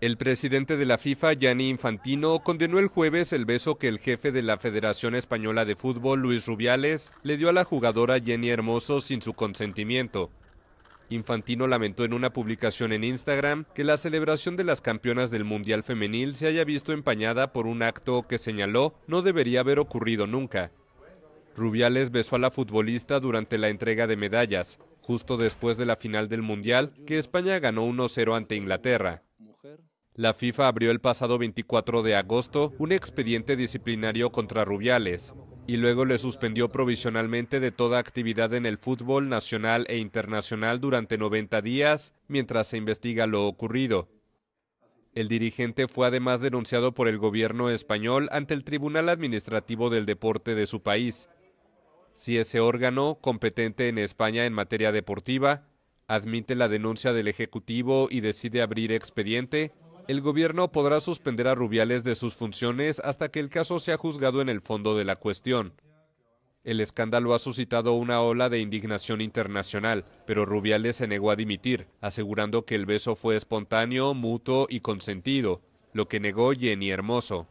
El presidente de la FIFA, Gianni Infantino, condenó el jueves el beso que el jefe de la Federación Española de Fútbol, Luis Rubiales, le dio a la jugadora Jenny Hermoso sin su consentimiento. Infantino lamentó en una publicación en Instagram que la celebración de las campeonas del Mundial Femenil se haya visto empañada por un acto que señaló no debería haber ocurrido nunca. Rubiales besó a la futbolista durante la entrega de medallas, justo después de la final del Mundial, que España ganó 1-0 ante Inglaterra. La FIFA abrió el pasado 24 de agosto un expediente disciplinario contra Rubiales y luego le suspendió provisionalmente de toda actividad en el fútbol nacional e internacional durante 90 días mientras se investiga lo ocurrido. El dirigente fue además denunciado por el gobierno español ante el Tribunal Administrativo del Deporte de su país. Si ese órgano, competente en España en materia deportiva, admite la denuncia del Ejecutivo y decide abrir expediente, el gobierno podrá suspender a Rubiales de sus funciones hasta que el caso sea juzgado en el fondo de la cuestión. El escándalo ha suscitado una ola de indignación internacional, pero Rubiales se negó a dimitir, asegurando que el beso fue espontáneo, mutuo y consentido, lo que negó Jenny Hermoso.